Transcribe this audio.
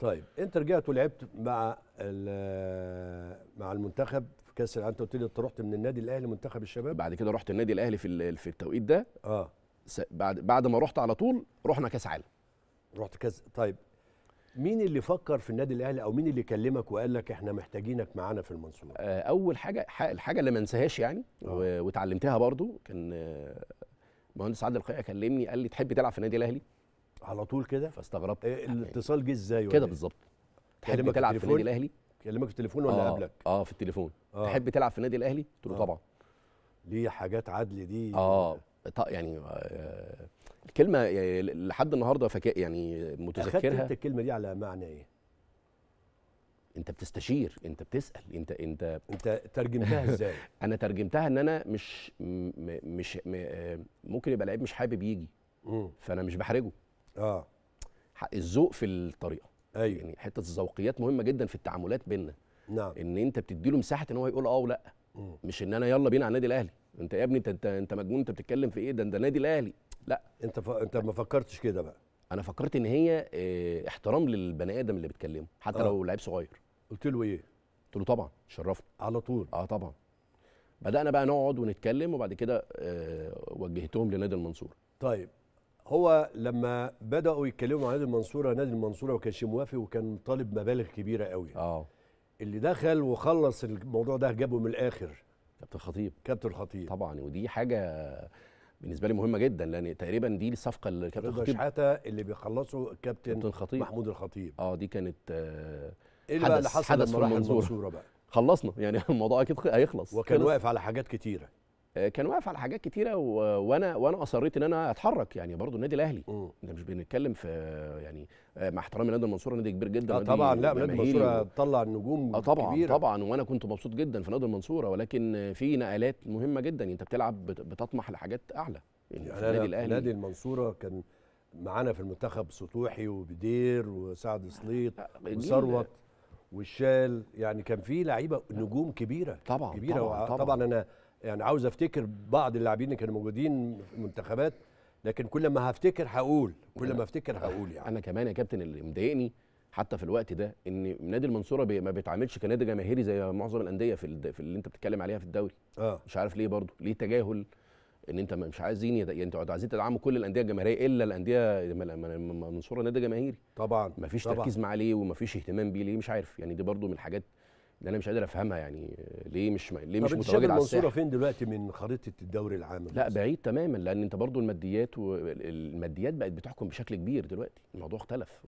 طيب انت رجعت ولعبت مع مع المنتخب في كاس العالم انت قلت لي انت رحت من النادي الاهلي منتخب الشباب بعد كده رحت النادي الاهلي في في التوقيت ده اه بعد بعد ما رحت على طول رحنا كاس عالم رحت كاس طيب مين اللي فكر في النادي الاهلي او مين اللي كلمك وقال لك احنا محتاجينك معانا في المنصوره آه، اول حاجه الحاجه اللي ما انساهاش يعني واتعلمتها آه. برضو كان آه، مهندس عادل القيعي كلمني قال لي تحب تلعب في النادي الاهلي على طول كده فاستغربت إيه الاتصال جه ازاي كده إيه؟ بالظبط تحب تلعب في النادي الاهلي كلمك في التليفون ولا آه قبلك اه في التليفون آه. تحب تلعب في النادي الاهلي قلت له آه. طبعا ليه حاجات عدل دي اه يعني آه، الكلمه آه، لحد النهارده فكا يعني متذكرها انت الكلمه دي على معنى ايه انت بتستشير انت بتسال انت انت انت ترجمتها ازاي انا ترجمتها ان انا مش م مش م آه، ممكن يبقى لعيب مش حابب يجي فانا مش بحرجه اه حق الذوق في الطريقه ايوه يعني حته الذوقيات مهمه جدا في التعاملات بيننا نعم ان انت بتديله مساحه ان هو يقول اه ولا مم. مش ان انا يلا بينا على النادي الاهلي انت يا ابني انت انت مجنون انت بتتكلم في ايه ده انت نادي الاهلي لا انت ف... انت ما فكرتش كده بقى انا فكرت ان هي اه احترام للبني ادم اللي بتكلمه حتى آه. لو لعيب صغير قلت له ايه قلت له طبعا شرفني على طول اه طبعا بدانا بقى نقعد ونتكلم وبعد كده اه وجهتهم لنادي المنصوره طيب هو لما بداوا يتكلموا عن نادي المنصوره نادي المنصوره ما كانش موافق وكان طالب مبالغ كبيره قوي اه اللي دخل وخلص الموضوع ده جابه من الاخر كابتن خطيب كابتن خطيب طبعا ودي حاجه بالنسبه لي مهمه جدا لان تقريبا دي الصفقه اللي كابتن خطيب شحاته اللي بيخلصوا كابتن, كابتن خطيب محمود الخطيب اه دي كانت آه، ايه حدث اللي حصل حدث في المنصوره بقى خلصنا يعني الموضوع اكيد هيخلص وكان واقف على حاجات كتيره آه، كان واقف على حاجات كتيره وانا وانا اصريت ان انا اتحرك يعني برضو النادي الاهلي احنا مش بنتكلم في آه، يعني آه، مع احترامي لنادي المنصوره نادي كبير جدا آه طبعا لا نادي المنصوره طلع نجوم آه طبعا كبيرة. طبعا وانا كنت مبسوط جدا في نادي المنصوره ولكن في نقلات مهمه جدا انت بتلعب بتطمح لحاجات اعلى يعني, يعني في النادي الاهلي نادي المنصوره كان معانا في المنتخب سطوحي وبدير وسعد سليط وثروت والشال يعني كان في لعيبه نجوم كبيره طبعا كبيره طبعا, طبعا, طبعا انا يعني عاوز افتكر بعض اللاعبين اللي كانوا موجودين في منتخبات لكن كل ما هفتكر هقول كل ما افتكر هقول يعني انا كمان يا كابتن اللي مضايقني حتى في الوقت ده ان نادي المنصوره بي ما بيتعاملش كنادي جماهيري زي معظم الانديه في, في اللي انت بتتكلم عليها في الدوري آه. مش عارف ليه برضه ليه تجاهل ان انت مش عايزين يد... يعني انتوا عايزين تدعموا كل الانديه الجماهيريه الا الانديه المنصوره نادي جماهيري طبعا مفيش طبعا. تركيز معاه ليه ومفيش اهتمام بيه ليه مش عارف يعني دي برضه من الحاجات ده انا مش قادر افهمها يعني ليه مش م... ليه مش متواجد على الساحه فين دلوقتي من خريطه الدوري العام لا بعيد تماما لان انت برضو الماديات والماديات بقت بتحكم بشكل كبير دلوقتي الموضوع اختلف